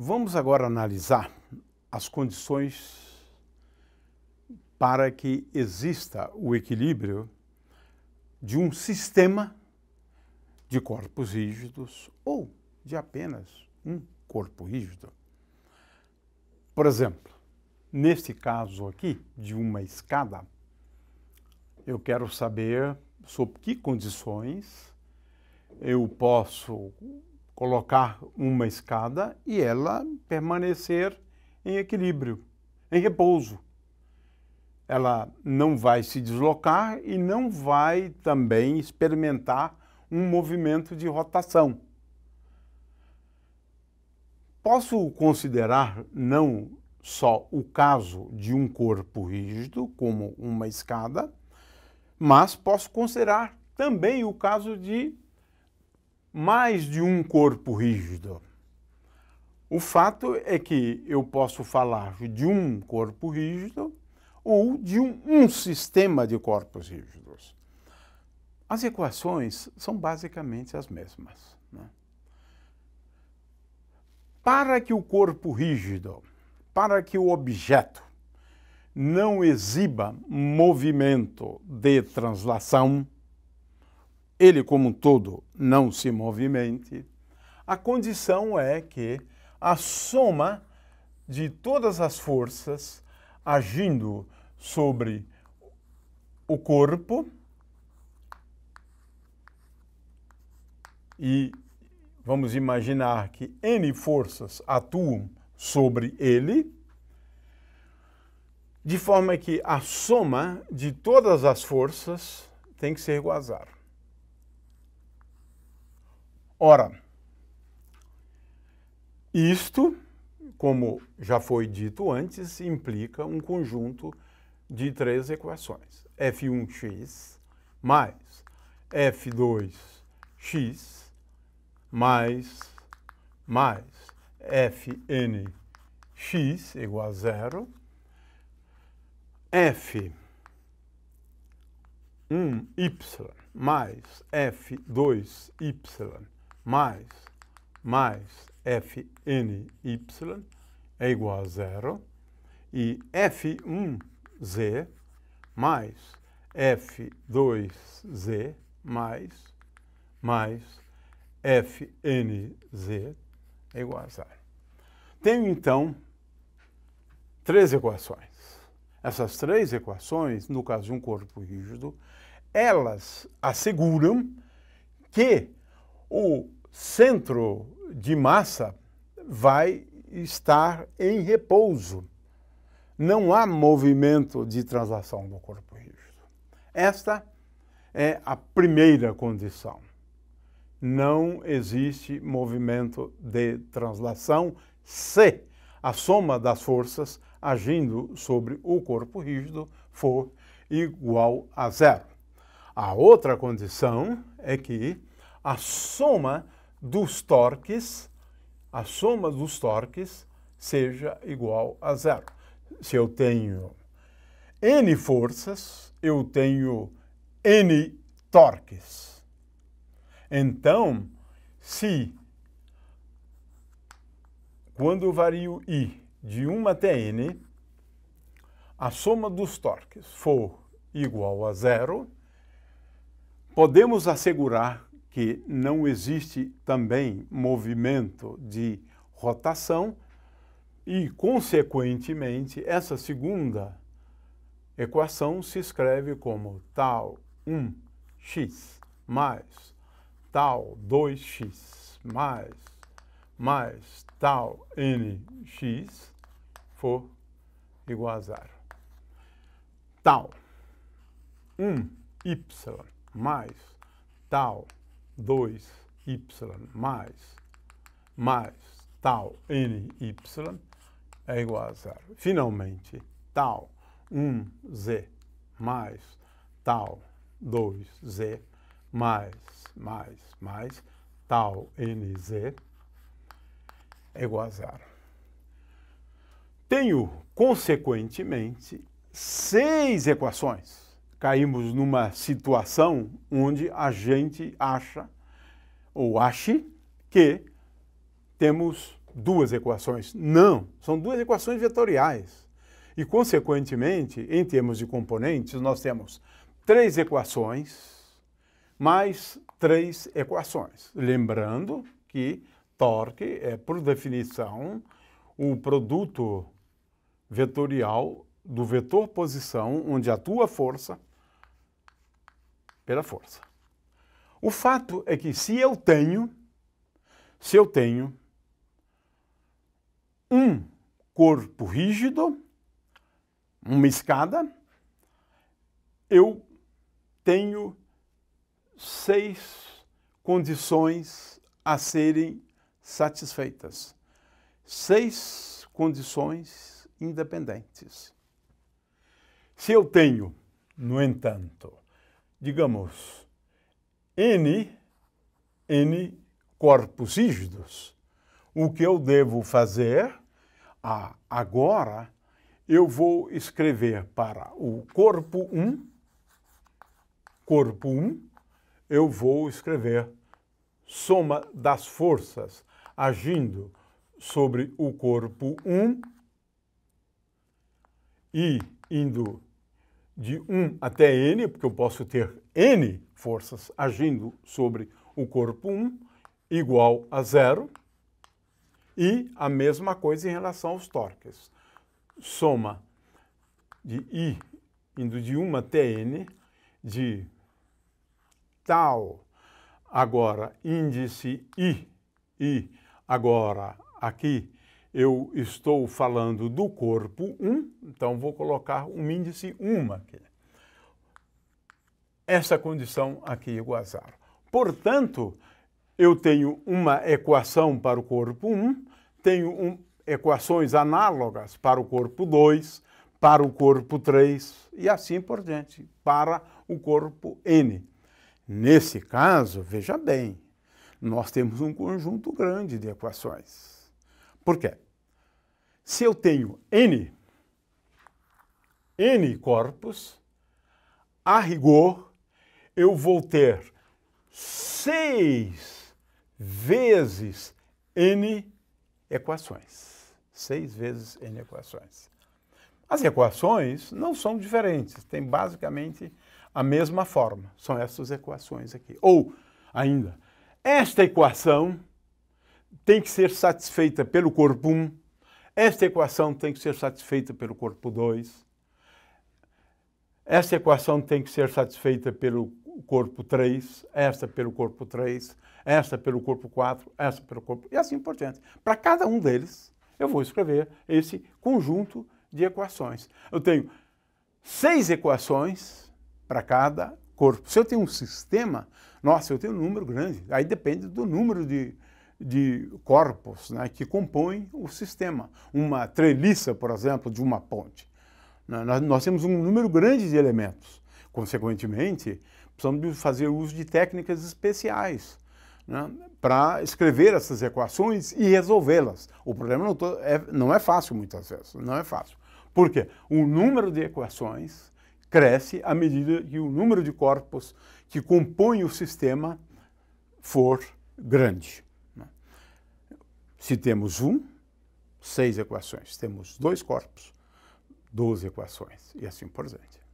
Vamos agora analisar as condições para que exista o equilíbrio de um sistema de corpos rígidos ou de apenas um corpo rígido. Por exemplo, neste caso aqui de uma escada, eu quero saber sob que condições eu posso colocar uma escada e ela permanecer em equilíbrio, em repouso. Ela não vai se deslocar e não vai também experimentar um movimento de rotação. Posso considerar não só o caso de um corpo rígido, como uma escada, mas posso considerar também o caso de mais de um corpo rígido. O fato é que eu posso falar de um corpo rígido ou de um, um sistema de corpos rígidos. As equações são basicamente as mesmas. Né? Para que o corpo rígido, para que o objeto não exiba movimento de translação, ele como um todo não se movimente, a condição é que a soma de todas as forças agindo sobre o corpo e vamos imaginar que N forças atuam sobre ele, de forma que a soma de todas as forças tem que a zero. Ora, isto, como já foi dito antes, implica um conjunto de três equações. F1x mais F2x mais mais Fnx igual a zero, F1y mais F2y mais mais fny é igual a zero e f1z mais f2z mais mais fnz é igual a zero. Tenho então três equações. Essas três equações, no caso de um corpo rígido, elas asseguram que o centro de massa vai estar em repouso. Não há movimento de translação do corpo rígido. Esta é a primeira condição. Não existe movimento de translação se a soma das forças agindo sobre o corpo rígido for igual a zero. A outra condição é que a soma dos torques, a soma dos torques, seja igual a zero. Se eu tenho N forças, eu tenho N torques. Então, se quando vario I de 1 até N, a soma dos torques for igual a zero, podemos assegurar que não existe também movimento de rotação e, consequentemente, essa segunda equação se escreve como tal 1x mais tal 2x mais mais tal nx for igual a zero. Tal 1y mais tal 2y mais, mais tal ny é igual a zero. Finalmente, tal 1z mais tal 2z mais, mais, mais tal nz é igual a zero. Tenho, consequentemente, seis equações caímos numa situação onde a gente acha ou ache que temos duas equações. Não, são duas equações vetoriais. E, consequentemente, em termos de componentes, nós temos três equações mais três equações. Lembrando que torque é, por definição, o produto vetorial do vetor posição, onde atua a força, pela força. O fato é que se eu tenho, se eu tenho um corpo rígido, uma escada, eu tenho seis condições a serem satisfeitas. Seis condições independentes. Se eu tenho, no entanto, digamos, N, N corpos rígidos. O que eu devo fazer? Ah, agora eu vou escrever para o corpo 1, corpo 1, eu vou escrever soma das forças agindo sobre o corpo 1 e indo de 1 até n, porque eu posso ter n forças agindo sobre o corpo 1, igual a zero. E a mesma coisa em relação aos torques. Soma de i indo de 1 até n de tal. Agora, índice i, i agora aqui eu estou falando do corpo 1, um, então vou colocar um índice 1 aqui. Essa condição aqui é zero. Portanto, eu tenho uma equação para o corpo 1, um, tenho um, equações análogas para o corpo 2, para o corpo 3 e assim por diante, para o corpo N. Nesse caso, veja bem, nós temos um conjunto grande de equações. Por quê? Se eu tenho N, N corpos, a rigor, eu vou ter 6 vezes N equações. 6 vezes N equações. As equações não são diferentes, têm basicamente a mesma forma. São essas equações aqui. Ou, ainda, esta equação tem que ser satisfeita pelo corpo 1, esta equação tem que ser satisfeita pelo corpo 2, esta equação tem que ser satisfeita pelo corpo 3, esta pelo corpo 3, esta pelo corpo 4, esta pelo corpo. e assim por diante. Para cada um deles, eu vou escrever esse conjunto de equações. Eu tenho seis equações para cada corpo. Se eu tenho um sistema, nossa, eu tenho um número grande. Aí depende do número de, de corpos né, que compõem o sistema. Uma treliça, por exemplo, de uma ponte. Né, nós, nós temos um número grande de elementos. Consequentemente, precisamos fazer uso de técnicas especiais né, para escrever essas equações e resolvê-las. O problema não, tô, é, não é fácil muitas vezes, não é fácil. Por quê? O número de equações cresce à medida que o número de corpos que compõem o sistema for grande. Se temos um, seis equações. Se temos dois corpos, 12 equações e assim por diante.